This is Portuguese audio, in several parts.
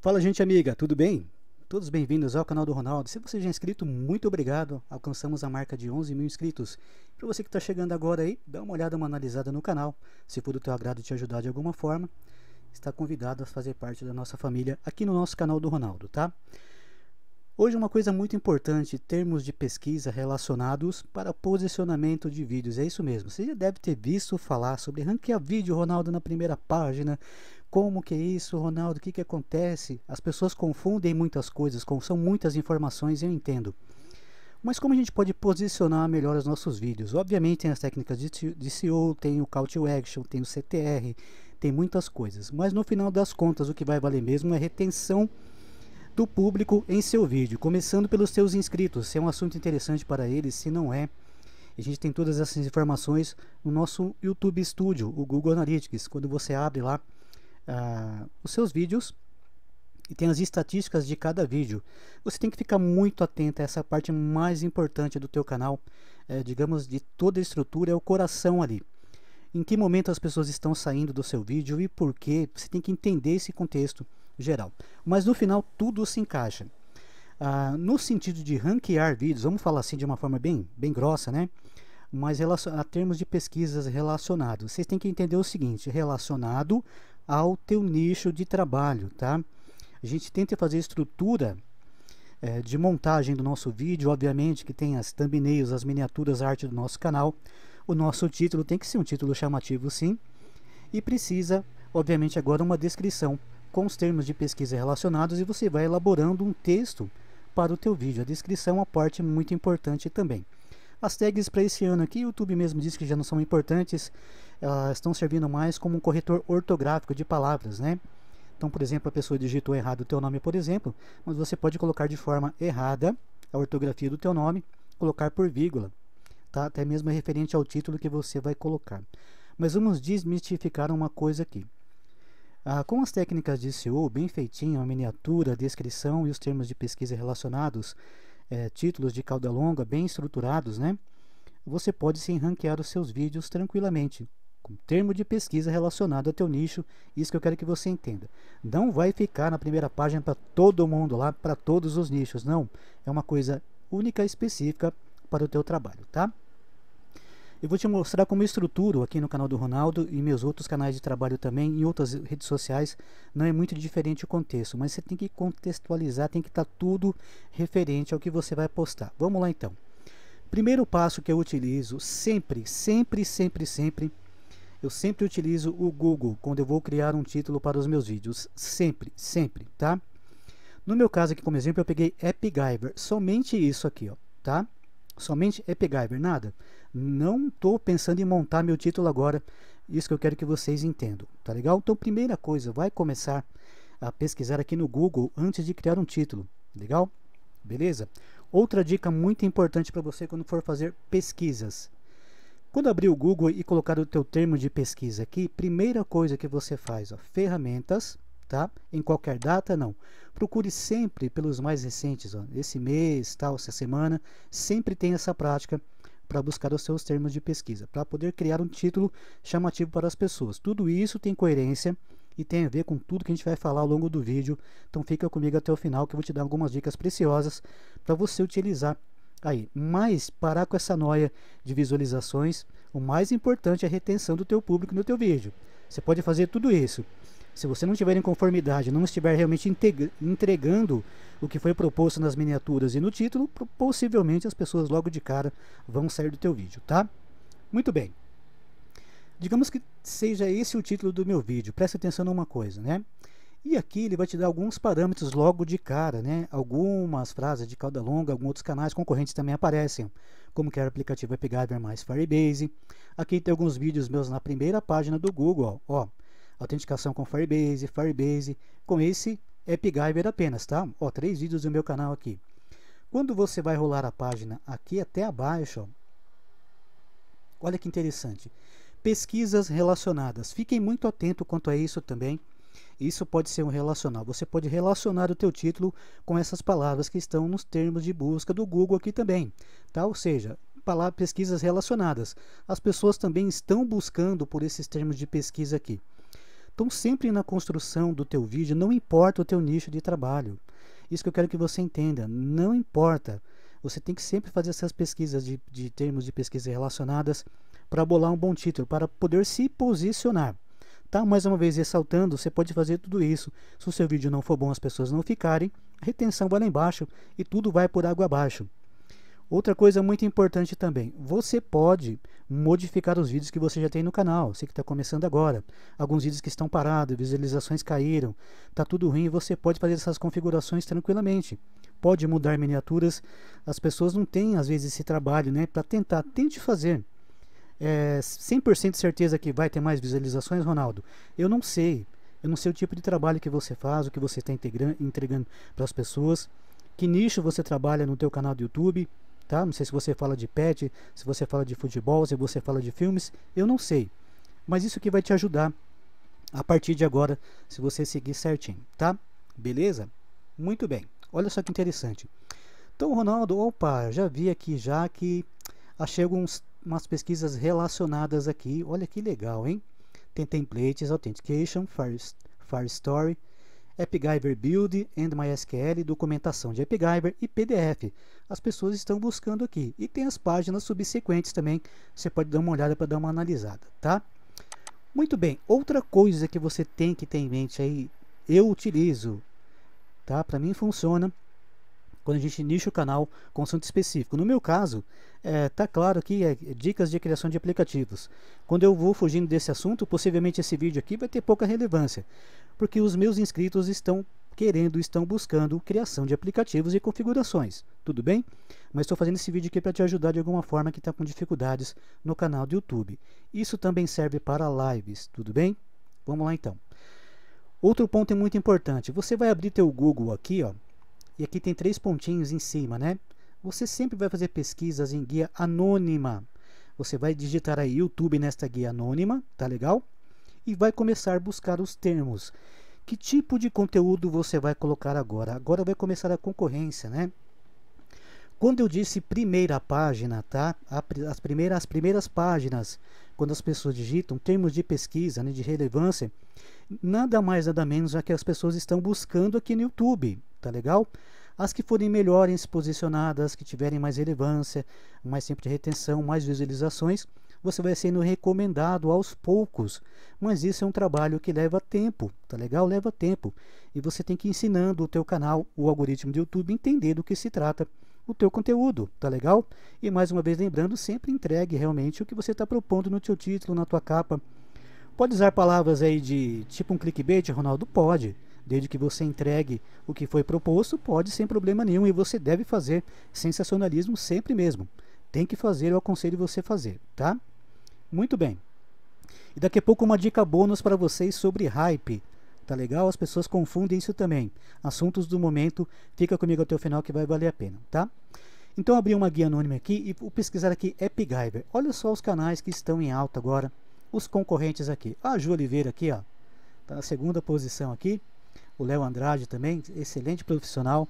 Fala gente amiga, tudo bem? Todos bem-vindos ao canal do Ronaldo. Se você já é inscrito, muito obrigado. Alcançamos a marca de 11 mil inscritos. Para você que está chegando agora aí, dá uma olhada, uma analisada no canal. Se for do teu agrado te ajudar de alguma forma, está convidado a fazer parte da nossa família aqui no nosso canal do Ronaldo, tá? Hoje uma coisa muito importante, termos de pesquisa relacionados para posicionamento de vídeos, é isso mesmo. Você já deve ter visto falar sobre ranquear vídeo, Ronaldo, na primeira página, como que é isso, Ronaldo? O que, que acontece? As pessoas confundem muitas coisas, são muitas informações, eu entendo. Mas como a gente pode posicionar melhor os nossos vídeos? Obviamente tem as técnicas de SEO, tem o Call to Action, tem o CTR, tem muitas coisas. Mas no final das contas, o que vai valer mesmo é a retenção do público em seu vídeo, começando pelos seus inscritos, se é um assunto interessante para eles, se não é. A gente tem todas essas informações no nosso YouTube Studio, o Google Analytics. Quando você abre lá, ah, os seus vídeos e tem as estatísticas de cada vídeo. Você tem que ficar muito atento a essa parte mais importante do teu canal, é, digamos, de toda a estrutura, é o coração ali. Em que momento as pessoas estão saindo do seu vídeo e por quê? Você tem que entender esse contexto geral. Mas no final tudo se encaixa. Ah, no sentido de ranquear vídeos, vamos falar assim de uma forma bem, bem grossa, né? Mas a termos de pesquisas relacionados, vocês têm que entender o seguinte: relacionado ao teu nicho de trabalho, tá? A gente tenta fazer estrutura é, de montagem do nosso vídeo, obviamente que tem as thumbnails, as miniaturas, a arte do nosso canal. O nosso título tem que ser um título chamativo, sim, e precisa, obviamente, agora uma descrição com os termos de pesquisa relacionados e você vai elaborando um texto para o teu vídeo. A descrição é uma parte muito importante também. As tags para esse ano aqui, o YouTube mesmo disse que já não são importantes, elas ah, estão servindo mais como um corretor ortográfico de palavras, né? Então, por exemplo, a pessoa digitou errado o teu nome, por exemplo, mas você pode colocar de forma errada a ortografia do teu nome, colocar por vírgula, tá? Até mesmo é referente ao título que você vai colocar. Mas vamos desmistificar uma coisa aqui. Ah, com as técnicas de SEO bem feitinho, a miniatura, a descrição e os termos de pesquisa relacionados, é, títulos de cauda longa bem estruturados, né? Você pode sim ranquear os seus vídeos tranquilamente, com termo de pesquisa relacionado ao teu nicho, isso que eu quero que você entenda. Não vai ficar na primeira página para todo mundo lá, para todos os nichos, não. É uma coisa única e específica para o teu trabalho, tá? Eu vou te mostrar como eu estruturo aqui no canal do Ronaldo e meus outros canais de trabalho também, em outras redes sociais, não é muito diferente o contexto, mas você tem que contextualizar, tem que estar tá tudo referente ao que você vai postar. Vamos lá então. Primeiro passo que eu utilizo sempre, sempre, sempre, sempre, eu sempre utilizo o Google quando eu vou criar um título para os meus vídeos, sempre, sempre, tá? No meu caso aqui como exemplo, eu peguei AppGyver, somente isso aqui, ó, tá? Somente é pegar, é nada. Não estou pensando em montar meu título agora. Isso que eu quero que vocês entendam, tá legal? Então, primeira coisa, vai começar a pesquisar aqui no Google antes de criar um título, legal? Beleza? Outra dica muito importante para você quando for fazer pesquisas. Quando abrir o Google e colocar o teu termo de pesquisa aqui, primeira coisa que você faz, ó, ferramentas, tá? Em qualquer data, não. Procure sempre pelos mais recentes, ó, esse mês, tal, essa semana, sempre tem essa prática para buscar os seus termos de pesquisa, para poder criar um título chamativo para as pessoas. Tudo isso tem coerência e tem a ver com tudo que a gente vai falar ao longo do vídeo. Então fica comigo até o final que eu vou te dar algumas dicas preciosas para você utilizar aí. Mas parar com essa noia de visualizações, o mais importante é a retenção do teu público no teu vídeo. Você pode fazer tudo isso, se você não estiver em conformidade, não estiver realmente entregando o que foi proposto nas miniaturas e no título, possivelmente as pessoas logo de cara vão sair do teu vídeo, tá? Muito bem. Digamos que seja esse o título do meu vídeo. Presta atenção numa coisa, né? E aqui ele vai te dar alguns parâmetros logo de cara, né? Algumas frases de cauda longa, alguns outros canais concorrentes também aparecem, como que é o aplicativo é mais Firebase. Aqui tem alguns vídeos meus na primeira página do Google, ó autenticação com Firebase, Firebase, com esse AppGiver apenas, tá? Ó, três vídeos do meu canal aqui. Quando você vai rolar a página aqui até abaixo, ó, olha que interessante. Pesquisas relacionadas. Fiquem muito atento quanto a isso também. Isso pode ser um relacional. Você pode relacionar o teu título com essas palavras que estão nos termos de busca do Google aqui também, tá? Ou seja, pesquisas relacionadas. As pessoas também estão buscando por esses termos de pesquisa aqui. Então, sempre na construção do teu vídeo, não importa o teu nicho de trabalho. Isso que eu quero que você entenda, não importa. Você tem que sempre fazer essas pesquisas de, de termos de pesquisa relacionadas para bolar um bom título, para poder se posicionar. Tá? Mais uma vez ressaltando, você pode fazer tudo isso. Se o seu vídeo não for bom, as pessoas não ficarem, a retenção vai lá embaixo e tudo vai por água abaixo. Outra coisa muito importante também, você pode modificar os vídeos que você já tem no canal, você que está começando agora. Alguns vídeos que estão parados, visualizações caíram, está tudo ruim, você pode fazer essas configurações tranquilamente. Pode mudar miniaturas, as pessoas não têm às vezes esse trabalho né, para tentar, tente fazer. É 100% certeza que vai ter mais visualizações, Ronaldo? Eu não sei, eu não sei o tipo de trabalho que você faz, o que você está entregando para as pessoas, que nicho você trabalha no teu canal do YouTube, tá? Não sei se você fala de pet, se você fala de futebol, se você fala de filmes, eu não sei. Mas isso que vai te ajudar a partir de agora, se você seguir certinho, tá? Beleza? Muito bem. Olha só que interessante. Então, Ronaldo, opa, já vi aqui já que achei alguns, umas pesquisas relacionadas aqui. Olha que legal, hein? Tem templates, authentication, fire fire story, AppGyver Build, EndMySQL, documentação de AppGyver e PDF. As pessoas estão buscando aqui. E tem as páginas subsequentes também, você pode dar uma olhada para dar uma analisada, tá? Muito bem, outra coisa que você tem que ter em mente aí, eu utilizo, tá? Para mim funciona quando a gente nicha o canal com assunto específico. No meu caso, é, tá claro que é dicas de criação de aplicativos. Quando eu vou fugindo desse assunto, possivelmente esse vídeo aqui vai ter pouca relevância porque os meus inscritos estão querendo, estão buscando criação de aplicativos e configurações, tudo bem? Mas estou fazendo esse vídeo aqui para te ajudar de alguma forma que está com dificuldades no canal do YouTube. Isso também serve para lives, tudo bem? Vamos lá então. Outro ponto é muito importante, você vai abrir teu Google aqui, ó, e aqui tem três pontinhos em cima, né? Você sempre vai fazer pesquisas em guia anônima. Você vai digitar aí YouTube nesta guia anônima, tá legal? e vai começar a buscar os termos. Que tipo de conteúdo você vai colocar agora? Agora vai começar a concorrência, né? Quando eu disse primeira página, tá? As primeiras, as primeiras páginas, quando as pessoas digitam termos de pesquisa, né, de relevância, nada mais nada menos é que as pessoas estão buscando aqui no YouTube, tá legal? As que forem melhores posicionadas, que tiverem mais relevância, mais tempo de retenção, mais visualizações, você vai sendo recomendado aos poucos. Mas isso é um trabalho que leva tempo, tá legal? Leva tempo. E você tem que ir ensinando o teu canal, o algoritmo do YouTube, entender do que se trata o teu conteúdo, tá legal? E mais uma vez lembrando, sempre entregue realmente o que você está propondo no teu título, na tua capa. Pode usar palavras aí de tipo um clickbait, Ronaldo? Pode. Desde que você entregue o que foi proposto, pode sem problema nenhum e você deve fazer sensacionalismo sempre mesmo. Tem que fazer, eu aconselho você fazer, tá? Muito bem. E daqui a pouco uma dica bônus para vocês sobre hype. Tá legal? As pessoas confundem isso também. Assuntos do momento, fica comigo até o final que vai valer a pena, tá? Então abri uma guia anônima aqui e vou pesquisar aqui Epigyver. Olha só os canais que estão em alta agora, os concorrentes aqui. A Ju Oliveira aqui, ó, tá na segunda posição aqui. O Léo Andrade também, excelente profissional.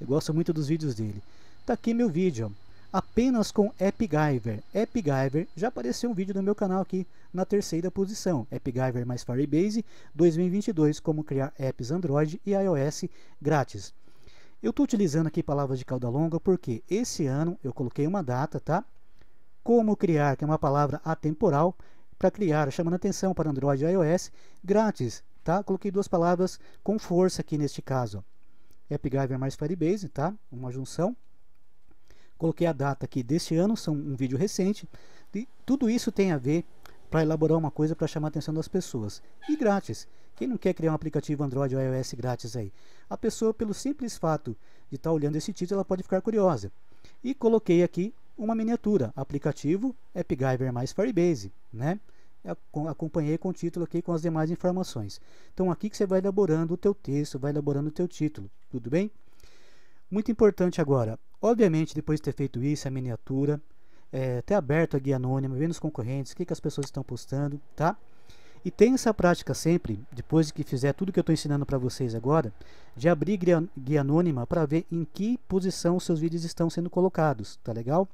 Eu gosto muito dos vídeos dele. Tá aqui meu vídeo, ó apenas com AppGyver. AppGyver já apareceu um vídeo no meu canal aqui na terceira posição. AppGyver mais Firebase 2022, como criar apps Android e iOS grátis. Eu estou utilizando aqui palavras de cauda longa porque esse ano eu coloquei uma data, tá? Como criar, que é uma palavra atemporal, para criar, chamando atenção para Android e iOS grátis, tá? Coloquei duas palavras com força aqui neste caso. AppGyver mais Firebase, tá? Uma junção Coloquei a data aqui deste ano, são um vídeo recente. E tudo isso tem a ver para elaborar uma coisa para chamar a atenção das pessoas. E grátis. Quem não quer criar um aplicativo Android ou iOS grátis aí? A pessoa, pelo simples fato de estar tá olhando esse título, ela pode ficar curiosa. E coloquei aqui uma miniatura, aplicativo AppGiver mais Firebase, né? acompanhei com o título aqui com as demais informações. Então aqui que você vai elaborando o teu texto, vai elaborando o teu título, tudo bem? Muito importante agora, obviamente, depois de ter feito isso, a miniatura, é, ter aberto a guia anônima, vendo os concorrentes, o que, que as pessoas estão postando, tá? E tenha essa prática sempre, depois que fizer tudo que eu estou ensinando para vocês agora, de abrir guia, guia anônima para ver em que posição os seus vídeos estão sendo colocados, tá legal?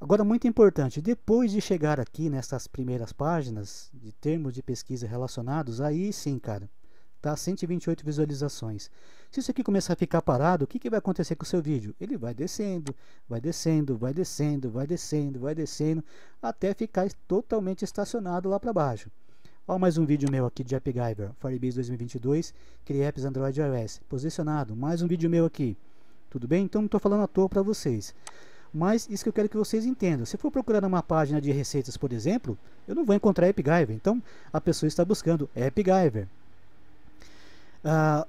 Agora, muito importante, depois de chegar aqui nessas primeiras páginas de termos de pesquisa relacionados, aí sim, cara, tá? 128 visualizações. Se isso aqui começar a ficar parado, o que, que vai acontecer com o seu vídeo? Ele vai descendo, vai descendo, vai descendo, vai descendo, vai descendo, até ficar totalmente estacionado lá para baixo. Ó, mais um vídeo meu aqui de AppGyver, Firebase 2022, Crie Apps Android iOS, posicionado, mais um vídeo meu aqui. Tudo bem? Então não estou falando à toa para vocês. Mas isso que eu quero que vocês entendam. Se for procurar uma página de receitas, por exemplo, eu não vou encontrar AppGyver. Então a pessoa está buscando AppGyver. Ah,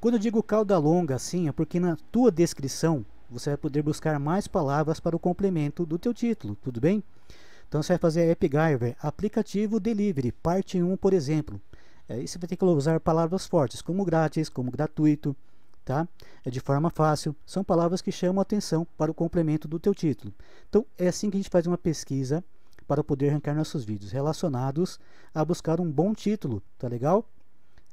quando eu digo cauda longa, assim, é porque na tua descrição você vai poder buscar mais palavras para o complemento do teu título, tudo bem? Então você vai fazer AppGyver, aplicativo delivery, parte 1, por exemplo. Aí é, você vai ter que usar palavras fortes, como grátis, como gratuito, tá? É de forma fácil, são palavras que chamam atenção para o complemento do teu título. Então é assim que a gente faz uma pesquisa para poder arrancar nossos vídeos relacionados a buscar um bom título, tá legal?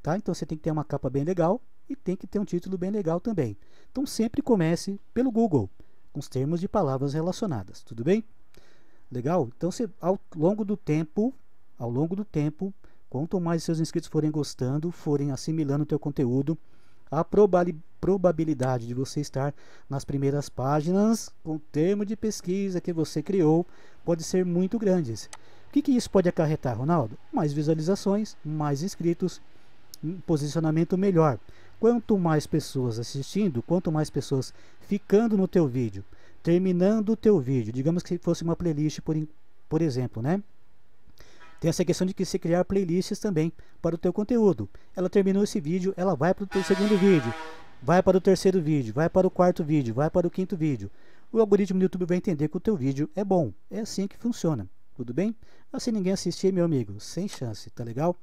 Tá? Então você tem que ter uma capa bem legal e tem que ter um título bem legal também. Então sempre comece pelo Google, com os termos de palavras relacionadas, tudo bem? Legal? Então você, ao longo do tempo, ao longo do tempo, quanto mais seus inscritos forem gostando, forem assimilando o teu conteúdo, a probabilidade de você estar nas primeiras páginas com o termo de pesquisa que você criou pode ser muito grande. O que, que isso pode acarretar, Ronaldo? Mais visualizações, mais inscritos posicionamento melhor. Quanto mais pessoas assistindo, quanto mais pessoas ficando no teu vídeo, terminando o teu vídeo, digamos que fosse uma playlist por, por exemplo, né? Tem essa questão de que se criar playlists também para o teu conteúdo. Ela terminou esse vídeo, ela vai para o teu segundo vídeo, vai para o terceiro vídeo, vai para o quarto vídeo, vai para o quinto vídeo. O algoritmo do YouTube vai entender que o teu vídeo é bom. É assim que funciona. Tudo bem? Assim ninguém assistir, meu amigo. Sem chance, tá legal?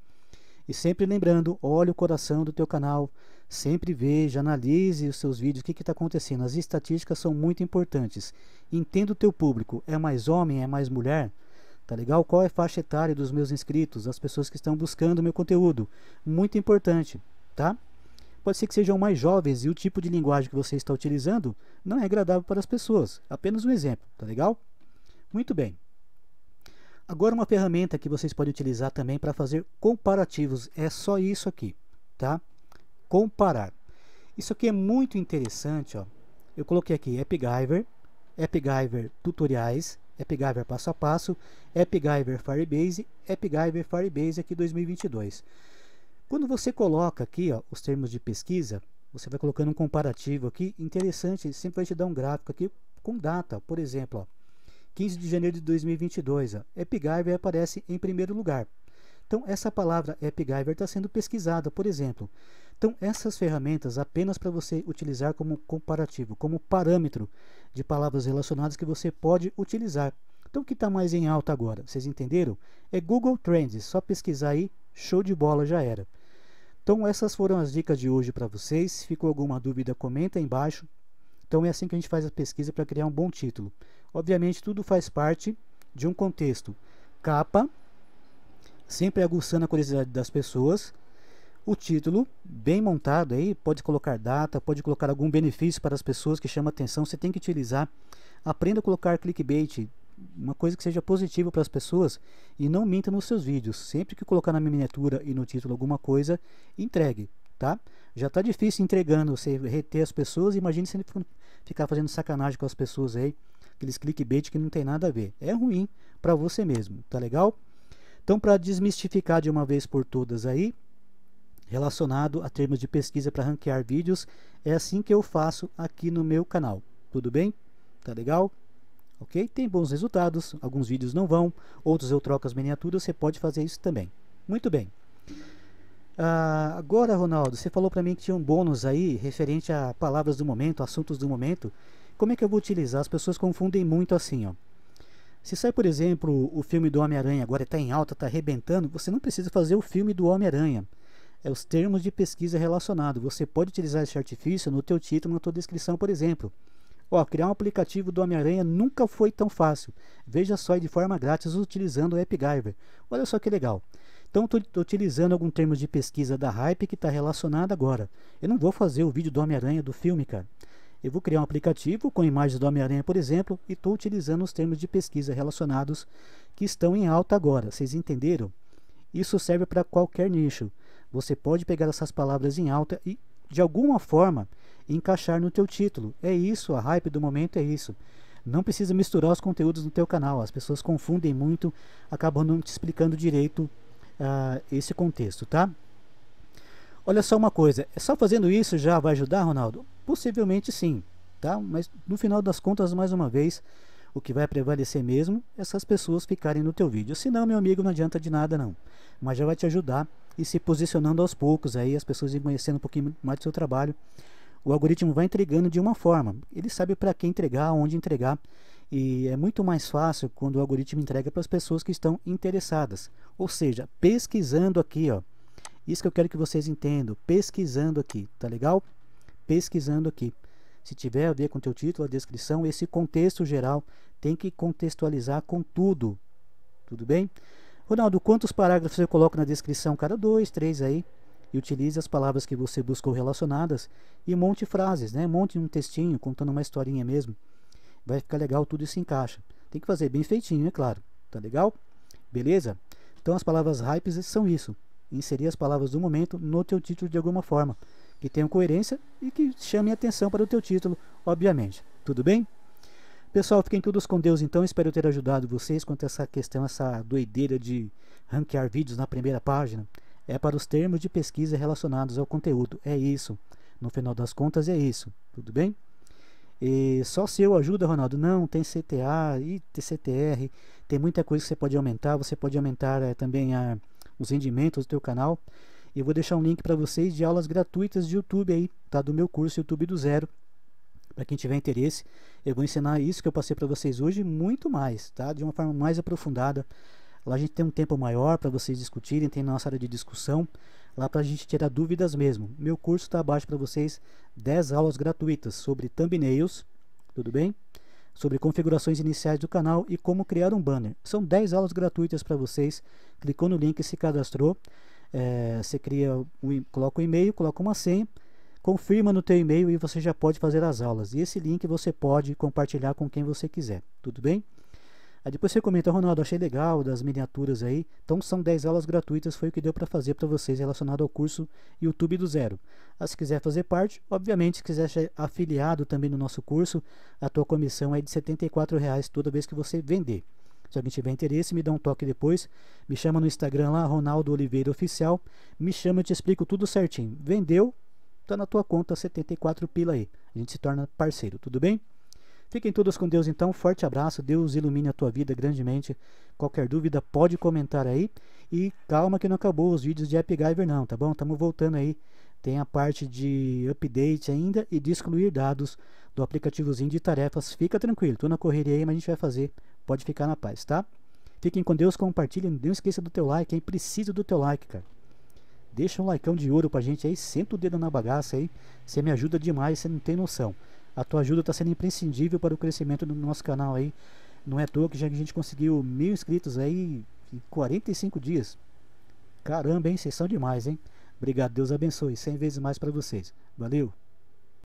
E sempre lembrando, olhe o coração do teu canal, sempre veja, analise os seus vídeos, o que está acontecendo. As estatísticas são muito importantes. Entenda o teu público, é mais homem, é mais mulher? Tá legal? Qual é a faixa etária dos meus inscritos, as pessoas que estão buscando o meu conteúdo? Muito importante, tá? Pode ser que sejam mais jovens e o tipo de linguagem que você está utilizando não é agradável para as pessoas. Apenas um exemplo, tá legal? Muito bem. Agora uma ferramenta que vocês podem utilizar também para fazer comparativos, é só isso aqui, tá? Comparar. Isso aqui é muito interessante, ó. Eu coloquei aqui AppGyver, AppGyver Tutoriais, AppGyver Passo a Passo, AppGyver Firebase, AppGyver Firebase aqui 2022. Quando você coloca aqui ó, os termos de pesquisa, você vai colocando um comparativo aqui, interessante, sempre vai te dar um gráfico aqui com data, por exemplo, ó, 15 de janeiro de 2022. Ó. Epigiver aparece em primeiro lugar. Então, essa palavra Epigiver está sendo pesquisada, por exemplo. Então, essas ferramentas, apenas para você utilizar como comparativo, como parâmetro de palavras relacionadas que você pode utilizar. Então, o que está mais em alta agora? Vocês entenderam? É Google Trends. Só pesquisar aí, show de bola, já era. Então, essas foram as dicas de hoje para vocês. Se ficou alguma dúvida, comenta aí embaixo. Então, é assim que a gente faz a pesquisa para criar um bom título. Obviamente, tudo faz parte de um contexto. Capa, sempre aguçando a curiosidade das pessoas. O título, bem montado aí, pode colocar data, pode colocar algum benefício para as pessoas que chama atenção. Você tem que utilizar. Aprenda a colocar clickbait, uma coisa que seja positiva para as pessoas e não minta nos seus vídeos. Sempre que colocar na miniatura e no título alguma coisa, entregue, tá? Já está difícil entregando, você reter as pessoas, imagine se ele ficar fazendo sacanagem com as pessoas aí aqueles clickbait que não tem nada a ver. É ruim para você mesmo, tá legal? Então, para desmistificar de uma vez por todas aí, relacionado a termos de pesquisa para ranquear vídeos, é assim que eu faço aqui no meu canal. Tudo bem? Tá legal? Ok? Tem bons resultados, alguns vídeos não vão, outros eu troco as miniaturas, você pode fazer isso também. Muito bem. Ah, agora, Ronaldo, você falou para mim que tinha um bônus aí referente a palavras do momento, assuntos do momento. Como é que eu vou utilizar? As pessoas confundem muito assim, ó. Se sai, por exemplo, o filme do Homem-Aranha, agora está em alta, está arrebentando, você não precisa fazer o filme do Homem-Aranha. É os termos de pesquisa relacionados. Você pode utilizar esse artifício no teu título, na tua descrição, por exemplo. Ó, criar um aplicativo do Homem-Aranha nunca foi tão fácil. Veja só de forma grátis utilizando o AppGyver. Olha só que legal. Então estou utilizando algum termo de pesquisa da hype que está relacionado agora. Eu não vou fazer o vídeo do Homem-Aranha do filme, cara. Eu vou criar um aplicativo com imagens do Homem-Aranha, por exemplo, e estou utilizando os termos de pesquisa relacionados que estão em alta agora. Vocês entenderam? Isso serve para qualquer nicho. Você pode pegar essas palavras em alta e, de alguma forma, encaixar no teu título. É isso, a hype do momento é isso. Não precisa misturar os conteúdos no teu canal. As pessoas confundem muito, acabam não te explicando direito uh, esse contexto, tá? Olha só uma coisa, é só fazendo isso já vai ajudar, Ronaldo? Possivelmente sim, tá? Mas no final das contas, mais uma vez, o que vai prevalecer mesmo é essas pessoas ficarem no teu vídeo. Se não, meu amigo, não adianta de nada não. Mas já vai te ajudar e se posicionando aos poucos aí, as pessoas vêm conhecendo um pouquinho mais do seu trabalho. O algoritmo vai entregando de uma forma. Ele sabe para quem entregar, onde entregar. E é muito mais fácil quando o algoritmo entrega para as pessoas que estão interessadas. Ou seja, pesquisando aqui, ó. Isso que eu quero que vocês entendam, pesquisando aqui, tá legal? pesquisando aqui. Se tiver a ver com o teu título, a descrição, esse contexto geral tem que contextualizar com tudo. Tudo bem? Ronaldo, quantos parágrafos eu coloco na descrição? Cada dois, três aí. E utilize as palavras que você buscou relacionadas e monte frases, né? Monte um textinho contando uma historinha mesmo. Vai ficar legal, tudo isso encaixa. Tem que fazer bem feitinho, é claro. Tá legal? Beleza? Então as palavras hypes são isso. Inserir as palavras do momento no teu título de alguma forma que tenham coerência e que chamem atenção para o teu título, obviamente. Tudo bem? Pessoal, fiquem todos com Deus então. Espero ter ajudado vocês quanto a essa questão, essa doideira de ranquear vídeos na primeira página. É para os termos de pesquisa relacionados ao conteúdo. É isso. No final das contas, é isso. Tudo bem? E só se eu ajuda, Ronaldo. Não, tem CTA e CTR. Tem muita coisa que você pode aumentar. Você pode aumentar é, também a, ah, os rendimentos do teu canal. E eu vou deixar um link para vocês de aulas gratuitas de YouTube aí, tá? Do meu curso YouTube do Zero. Para quem tiver interesse, eu vou ensinar isso que eu passei para vocês hoje muito mais, tá? De uma forma mais aprofundada. Lá a gente tem um tempo maior para vocês discutirem, tem nossa área de discussão, lá para a gente tirar dúvidas mesmo. Meu curso está abaixo para vocês 10 aulas gratuitas sobre thumbnails, tudo bem? Sobre configurações iniciais do canal e como criar um banner. São 10 aulas gratuitas para vocês. Clicou no link, se cadastrou. É, você cria, um, coloca um e-mail, coloca uma senha, confirma no teu e-mail e você já pode fazer as aulas. E esse link você pode compartilhar com quem você quiser, tudo bem? Aí depois você comenta, Ronaldo, achei legal das miniaturas aí. Então são 10 aulas gratuitas, foi o que deu para fazer para vocês relacionado ao curso YouTube do Zero. Ah, se quiser fazer parte, obviamente, se quiser ser afiliado também no nosso curso, a tua comissão é de R$ 74,00 toda vez que você vender. Se alguém tiver interesse, me dá um toque depois. Me chama no Instagram lá, Ronaldo Oliveira Oficial. Me chama, eu te explico tudo certinho. Vendeu, tá na tua conta 74 pila aí. A gente se torna parceiro, tudo bem? Fiquem todos com Deus então. Forte abraço. Deus ilumine a tua vida grandemente. Qualquer dúvida pode comentar aí. E calma que não acabou os vídeos de Giver não, tá bom? Estamos voltando aí. Tem a parte de update ainda e de excluir dados do aplicativozinho de tarefas. Fica tranquilo, estou na correria aí, mas a gente vai fazer Pode ficar na paz, tá? Fiquem com Deus, compartilhem, não esqueça do teu like, hein? Preciso do teu like, cara. Deixa um likeão de ouro pra gente aí, senta o dedo na bagaça aí. Você me ajuda demais, você não tem noção. A tua ajuda está sendo imprescindível para o crescimento do nosso canal aí. Não é à toa que já que a gente conseguiu mil inscritos aí em 45 dias. Caramba, hein? Vocês são demais, hein? Obrigado, Deus abençoe. 100 vezes mais para vocês. Valeu!